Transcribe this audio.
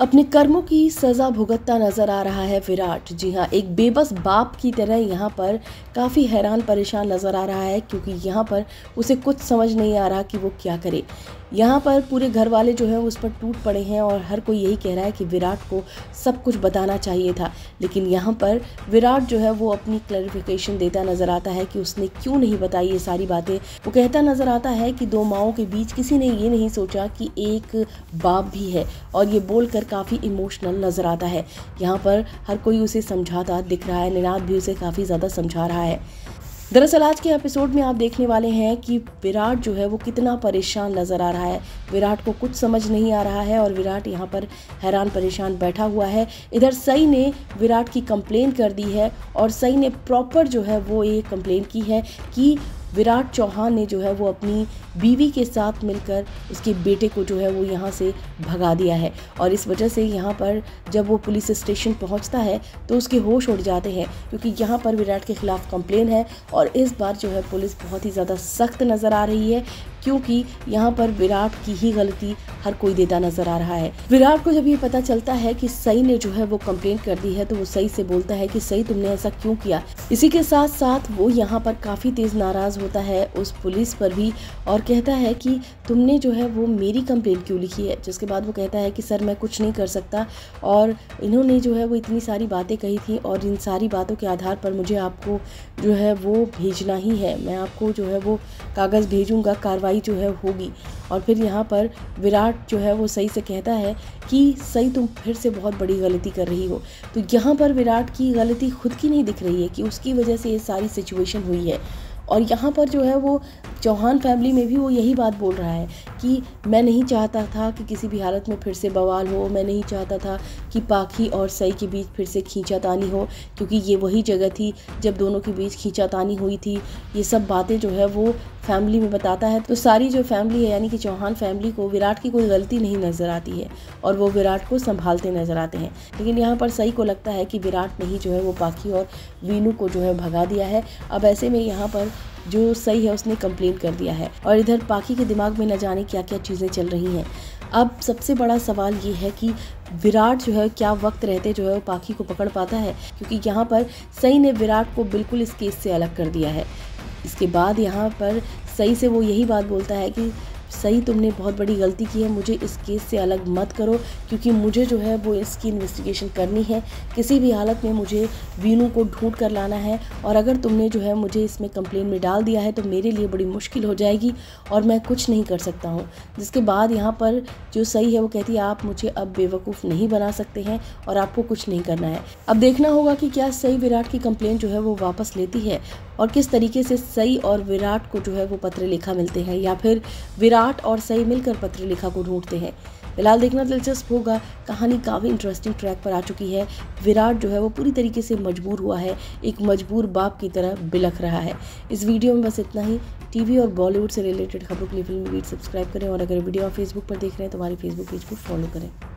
अपने कर्मों की सज़ा भुगतता नज़र आ रहा है विराट जी हाँ एक बेबस बाप की तरह यहाँ पर काफ़ी हैरान परेशान नज़र आ रहा है क्योंकि यहाँ पर उसे कुछ समझ नहीं आ रहा कि वो क्या करे यहाँ पर पूरे घर वाले जो हैं उस पर टूट पड़े हैं और हर कोई यही कह रहा है कि विराट को सब कुछ बताना चाहिए था लेकिन यहाँ पर विराट जो है वो अपनी क्लैरिफिकेशन देता नज़र आता है कि उसने क्यों नहीं बताई ये सारी बातें वो कहता नज़र आता है कि दो माओ के बीच किसी ने ये नहीं सोचा कि एक बाप भी है और ये बोल काफ़ी इमोशनल नज़र आता है यहाँ पर हर कोई उसे समझाता दिख रहा है निनाद भी उसे काफ़ी ज़्यादा समझा रहा है दरअसल आज के एपिसोड में आप देखने वाले हैं कि विराट जो है वो कितना परेशान नज़र आ रहा है विराट को कुछ समझ नहीं आ रहा है और विराट यहाँ पर हैरान परेशान बैठा हुआ है इधर सई ने विराट की कंप्लेन कर दी है और सई ने प्रॉपर जो है वो ये कंप्लेन की है कि विराट चौहान ने जो है वो अपनी बीवी के साथ मिलकर उसके बेटे को जो है वो यहाँ से भगा दिया है और इस वजह से यहाँ पर जब वो पुलिस स्टेशन पहुँचता है तो उसके होश उड़ जाते हैं क्योंकि यहाँ पर विराट के खिलाफ कंप्लेन है और इस बार जो है पुलिस बहुत ही ज़्यादा सख्त नज़र आ रही है क्योंकि यहाँ पर विराट की ही गलती हर कोई देता नजर आ रहा है विराट को जब ये पता चलता है कि सई ने जो है वो कंप्लेंट कर दी है तो वो सई से बोलता है कि सई तुमने ऐसा क्यों किया इसी के साथ साथ वो यहाँ पर काफी तेज नाराज होता है उस पुलिस पर भी और कहता है कि तुमने जो है वो मेरी कंप्लेंट क्यों लिखी है जिसके बाद वो कहता है कि सर मैं कुछ नहीं कर सकता और इन्होंने जो है वो इतनी सारी बातें कही थी और इन सारी बातों के आधार पर मुझे आपको जो है वो भेजना ही है मैं आपको जो है वो कागज़ भेजूँगा कार्रवाई कार्रवाई जो है होगी और फिर यहाँ पर विराट जो है वो सही से कहता है कि सही तुम फिर से बहुत बड़ी गलती कर रही हो तो यहाँ पर विराट की गलती खुद की नहीं दिख रही है कि उसकी वजह से ये सारी सिचुएशन हुई है और यहाँ पर जो है वो चौहान फैमिली में भी वो यही बात बोल रहा है कि मैं नहीं चाहता था कि किसी भी हालत में फिर से बवाल हो मैं नहीं चाहता था कि पाखी और सई के बीच फिर से खींचातानी हो क्योंकि ये वही जगह थी जब दोनों के बीच खींचातानी हुई थी ये सब बातें जो है वो फैमिली में बताता है तो सारी जो फैमिली है यानी कि चौहान फैमिली को विराट की कोई गलती नहीं नज़र आती है और वो विराट को संभालते नज़र आते हैं लेकिन यहाँ पर सई को लगता है कि विराट ने ही जो है वो पाखी और वीनू को जो है भगा दिया है अब ऐसे में यहाँ पर जो सही है उसने कंप्लेन कर दिया है और इधर पाखी के दिमाग में न जाने क्या क्या चीज़ें चल रही हैं अब सबसे बड़ा सवाल ये है कि विराट जो है क्या वक्त रहते जो है वो पाखी को पकड़ पाता है क्योंकि यहाँ पर सई ने विराट को बिल्कुल इस केस से अलग कर दिया है इसके बाद यहाँ पर सही से वो यही बात बोलता है कि सही तुमने बहुत बड़ी गलती की है मुझे इस केस से अलग मत करो क्योंकि मुझे जो है वो इसकी इन्वेस्टिगेशन करनी है किसी भी हालत में मुझे वीनू को ढूंढ कर लाना है और अगर तुमने जो है मुझे इसमें कंप्लेन में डाल दिया है तो मेरे लिए बड़ी मुश्किल हो जाएगी और मैं कुछ नहीं कर सकता हूँ जिसके बाद यहाँ पर जो सही है वो कहती है आप मुझे अब बेवकूफ़ नहीं बना सकते हैं और आपको कुछ नहीं करना है अब देखना होगा कि क्या सही विराट की कंप्लेन जो है वो वापस लेती है और किस तरीके से सही और विराट को जो है वो पत्र लिखा मिलते हैं या फिर विराट विराट और सई मिलकर पत्र लेखा को ढूंढते हैं फिलहाल देखना दिलचस्प होगा कहानी काफ़ी इंटरेस्टिंग ट्रैक पर आ चुकी है विराट जो है वो पूरी तरीके से मजबूर हुआ है एक मजबूर बाप की तरह बिलख रहा है इस वीडियो में बस इतना ही टीवी और बॉलीवुड से रिलेटेड खबरों के लिए फिल्म वीडियो सब्सक्राइब करें और अगर वीडियो आप फेसबुक पर देख रहे हैं तो हमारे फेसबुक पेज को फॉलो करें